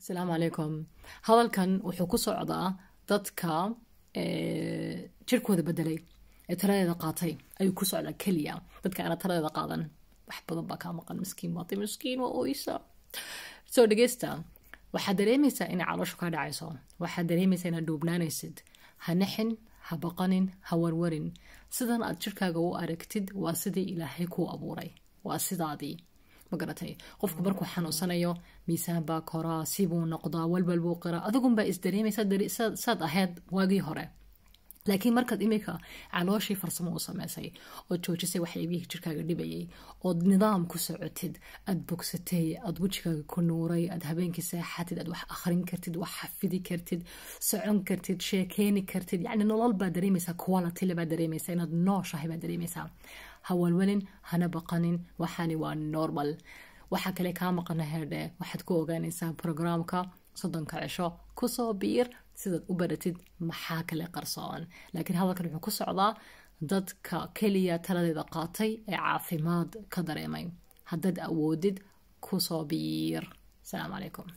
asalaamu calaykum hadalkan wuxuu ku socdaa dadka jirkooda bedelay ee taladeeda qaatay ayuu ku socdaa keliya dadka aana taladeeda qaadan wax badan baa kaa maqan miskiin waatay miskiin waa oysa soo dhegeysta waxaad dareemaysaa inay calooshu ka dhacayso waxaad dareemaysaa inaad dhuubnaanaysid ha naxin ha baqanin ha warwarin sidan aad jirkaaga u aragtid waa sidii ilaahay kuu abuuray waa sidaadii ma garatay qofku markuu xanuunsanayo miisaan baa koraa sibuu noqdaa walwal buu qiraa adigunbaa isdareemaysaa saad ahayd waagii hore laakiin markaad iminka calooshii farsamo u sameysay ood joojisay waxyaabihii jirkaaga dhibayay ood nidaam ku socotid aad bogsatay aad wejigaaga ku nuuray aad habeenkii saaxatid aad wax akhrin kartid wax xafidi kartid socon kartid sheekeyni kartid yacni nolol baad dareemaysaa quality baa dareemaysaa inaad nooshahay baa dareemaysaa walwalin hana baqanin waxaani waa normal waxaa kale kaa maqana herdhe waxaad ku ogaanaysaa brograamka soddonka cisho kusoo biir sidaad u baratid maxaa kale qarsoon laakiin hadalkan wuxuu ku socdaa dadka keliya taladeeda qaatay ee caafimaad ka dareemay haddaad awoodid kusoo biir asalaamu calaykum